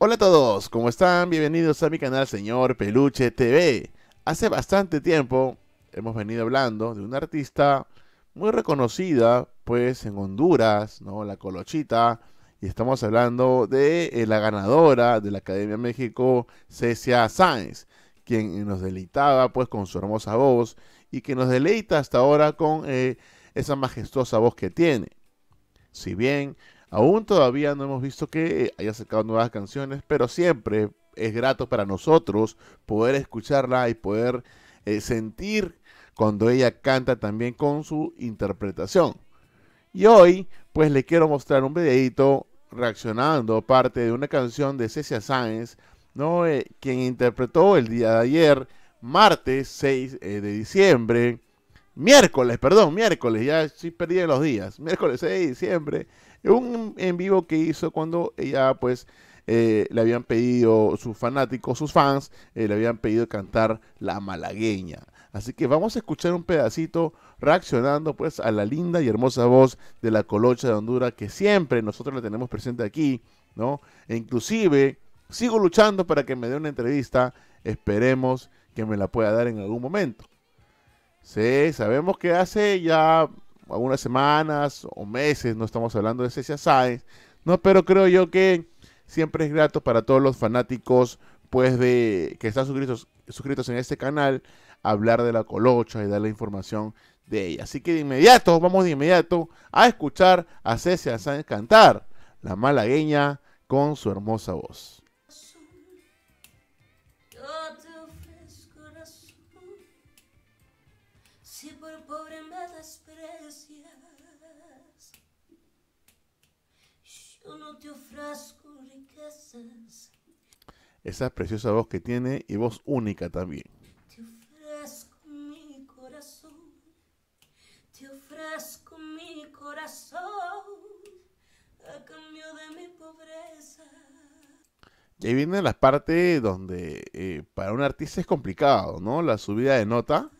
Hola a todos, ¿cómo están? Bienvenidos a mi canal Señor Peluche TV. Hace bastante tiempo hemos venido hablando de una artista muy reconocida, pues en Honduras, ¿no? La Colochita. Y estamos hablando de eh, la ganadora de la Academia México, Cecia Sáenz, quien nos deleitaba pues con su hermosa voz y que nos deleita hasta ahora con eh, esa majestuosa voz que tiene. Si bien Aún todavía no hemos visto que eh, haya sacado nuevas canciones, pero siempre es grato para nosotros poder escucharla y poder eh, sentir cuando ella canta también con su interpretación. Y hoy, pues le quiero mostrar un videito reaccionando parte de una canción de Cecia Sáenz, ¿no? Eh, quien interpretó el día de ayer, martes 6 de diciembre, miércoles, perdón, miércoles, ya sí perdí los días, miércoles 6 de diciembre, un en vivo que hizo cuando ella pues eh, le habían pedido sus fanáticos, sus fans, eh, le habían pedido cantar La Malagueña. Así que vamos a escuchar un pedacito reaccionando pues a la linda y hermosa voz de la colocha de Honduras que siempre nosotros la tenemos presente aquí, ¿no? E inclusive sigo luchando para que me dé una entrevista, esperemos que me la pueda dar en algún momento. Sí, sabemos que hace ya algunas semanas o meses, no estamos hablando de Cecia Sáenz, ¿no? Pero creo yo que siempre es grato para todos los fanáticos, pues, de que están suscritos, suscritos en este canal, hablar de la colocha y dar la información de ella. Así que de inmediato, vamos de inmediato a escuchar a Cecia Sáenz cantar, la malagueña, con su hermosa voz. por pobre me desprecias. Yo no te ofrezco riquezas. Esa preciosa voz que tiene y voz única también. Te ofrezco mi corazón. Te ofrezco mi corazón a cambio de mi pobreza. Y ahí viene la parte donde eh, para un artista es complicado, ¿no? La subida de nota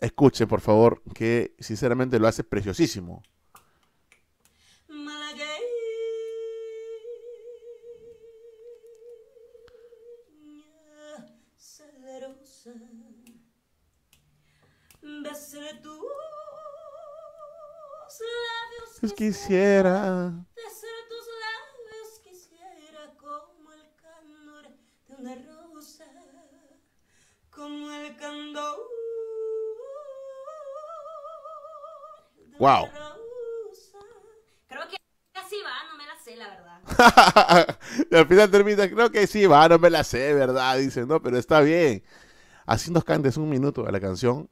Escuche, por favor, que sinceramente lo hace preciosísimo. Malagueña. que ser de rosa de de tus labios quisiera de tus labios quisiera como el candor de una rosa como el candor Wow. Creo que así va, no me la sé, la verdad. al final termina, creo que sí va, no me la sé, ¿verdad? Dice, no, pero está bien. Así nos cantes un minuto a la canción.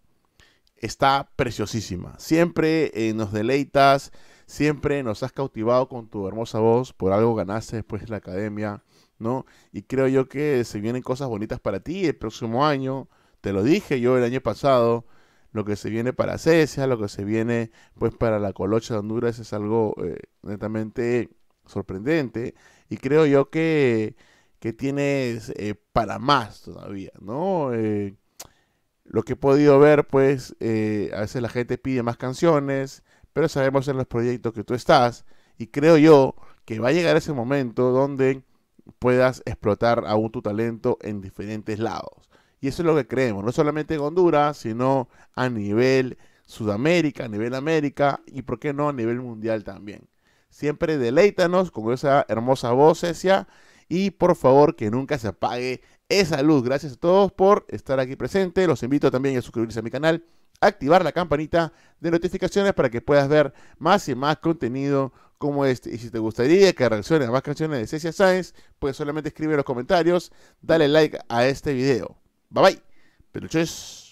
Está preciosísima. Siempre eh, nos deleitas, siempre nos has cautivado con tu hermosa voz. Por algo ganaste después de la academia, ¿no? Y creo yo que se vienen cosas bonitas para ti el próximo año. Te lo dije yo el año pasado lo que se viene para Cecia, lo que se viene pues para la Colocha de Honduras es algo eh, netamente sorprendente y creo yo que, que tienes eh, para más todavía, ¿no? Eh, lo que he podido ver pues a veces la gente pide más canciones, pero sabemos en los proyectos que tú estás y creo yo que va a llegar ese momento donde puedas explotar aún tu talento en diferentes lados. Y eso es lo que creemos, no solamente en Honduras, sino a nivel Sudamérica, a nivel América y, ¿por qué no?, a nivel mundial también. Siempre deleítanos con esa hermosa voz, Cecia, y por favor que nunca se apague esa luz. Gracias a todos por estar aquí presente. Los invito también a suscribirse a mi canal, activar la campanita de notificaciones para que puedas ver más y más contenido como este. Y si te gustaría que reacciones a más canciones de Cecia Sáenz, pues solamente escribe en los comentarios, dale like a este video. Bye bye. Peluches.